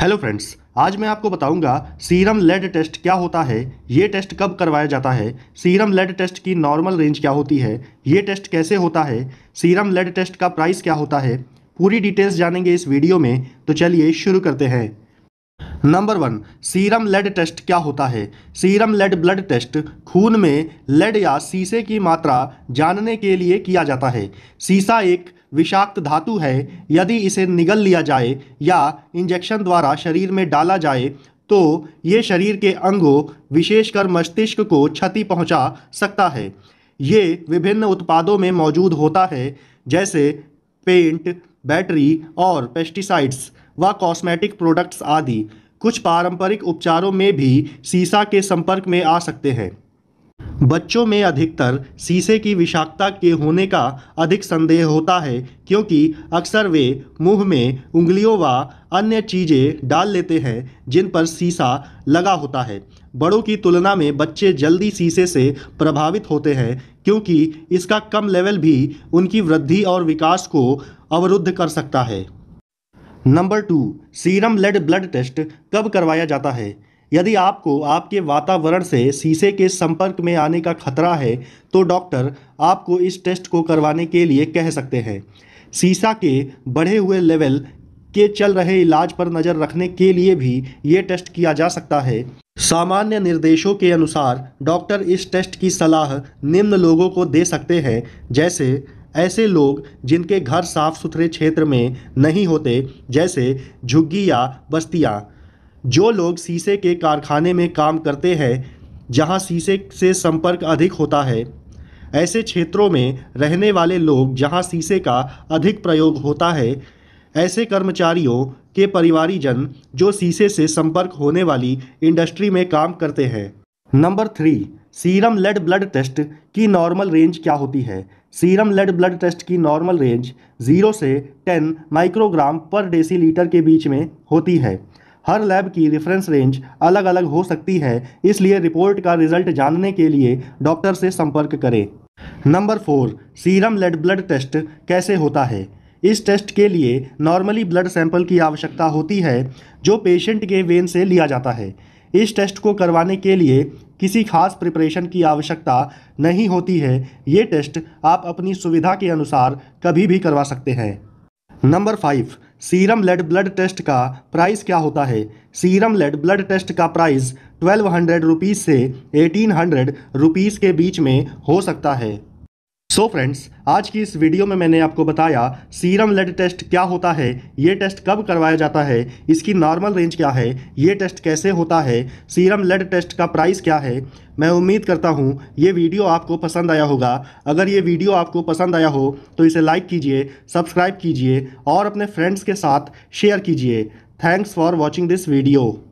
hello friends आज मैं आपको बताऊंगा सीरम लेड टेस्ट क्या होता है ये टेस्ट कब करवाया जाता है सीरम लेड टेस्ट की नॉर्मल रेंज क्या होती है ये टेस्ट कैसे होता है सीरम लेड टेस्ट का प्राइस क्या होता है पूरी डिटेल्स जानेंगे इस वीडियो में तो चलिए शुरू करते हैं number one serum lead test क्या होता है सीरम लेड ब्लड टेस्ट खून में लेड या शीशे की मात्रा जानने के लिए किया जाता है शीशा एक विषाक्त धातु है यदि इसे निगल लिया जाए या इंजेक्शन द्वारा शरीर में डाला जाए तो ये शरीर के अंगों विशेषकर मस्तिष्क को क्षति पहुंचा सकता है ये विभिन्न उत्पादों में मौजूद होता है जैसे पेंट बैटरी और पेस्टिसाइड्स व कॉस्मेटिक प्रोडक्ट्स आदि कुछ पारंपरिक उपचारों में भी सीसा के संपर्क में आ सकते हैं बच्चों में अधिकतर शीशे की विषाक्तता के होने का अधिक संदेह होता है क्योंकि अक्सर वे मुंह में उंगलियों व अन्य चीज़ें डाल लेते हैं जिन पर शीशा लगा होता है बड़ों की तुलना में बच्चे जल्दी शीशे से प्रभावित होते हैं क्योंकि इसका कम लेवल भी उनकी वृद्धि और विकास को अवरुद्ध कर सकता है number two serum lead blood test कब करवाया जाता है यदि आपको आपके वातावरण से शीशे के संपर्क में आने का खतरा है तो डॉक्टर आपको इस टेस्ट को करवाने के लिए कह सकते हैं शीशा के बढ़े हुए लेवल के चल रहे इलाज पर नज़र रखने के लिए भी ये टेस्ट किया जा सकता है सामान्य निर्देशों के अनुसार डॉक्टर इस टेस्ट की सलाह निम्न लोगों को दे सकते हैं जैसे ऐसे लोग जिनके घर साफ सुथरे क्षेत्र में नहीं होते जैसे झुग्गी या बस्तियाँ जो लोग शीशे के कारखाने में काम करते हैं जहां शीशे से संपर्क अधिक होता है ऐसे क्षेत्रों में रहने वाले लोग जहां शीशे का अधिक प्रयोग होता है ऐसे कर्मचारियों के परिवारीजन जो शीशे से संपर्क होने वाली इंडस्ट्री में काम करते हैं number three serum lead blood test की नॉर्मल रेंज क्या होती है सीरम लेड ब्लड टेस्ट की नॉर्मल रेंज जीरो से टेन माइक्रोग्राम पर डेसीलीटर के बीच में होती है हर लैब की रेफरेंस रेंज अलग अलग हो सकती है इसलिए रिपोर्ट का रिजल्ट जानने के लिए डॉक्टर से संपर्क करें number four serum lead blood test कैसे होता है इस टेस्ट के लिए नॉर्मली ब्लड सैंपल की आवश्यकता होती है जो पेशेंट के वेन से लिया जाता है इस टेस्ट को करवाने के लिए किसी खास प्रिपरेशन की आवश्यकता नहीं होती है ये टेस्ट आप अपनी सुविधा के अनुसार कभी भी करवा सकते हैं number five serum lead blood test का प्राइस क्या होता है सीरम लेड ब्लड टेस्ट का प्राइस ट्वेल्व हंड्रेड रुपीज़ से एटीन हंड्रेड रुपीज़ के बीच में हो सकता है सो so फ्रेंड्स आज की इस वीडियो में मैंने आपको बताया सीरम लेड टेस्ट क्या होता है ये टेस्ट कब करवाया जाता है इसकी नॉर्मल रेंज क्या है ये टेस्ट कैसे होता है सीरम लेड टेस्ट का प्राइस क्या है मैं उम्मीद करता हूँ ये वीडियो आपको पसंद आया होगा अगर ये वीडियो आपको पसंद आया हो तो इसे लाइक कीजिए सब्सक्राइब कीजिए और अपने फ्रेंड्स के साथ शेयर कीजिए thanks for watching this video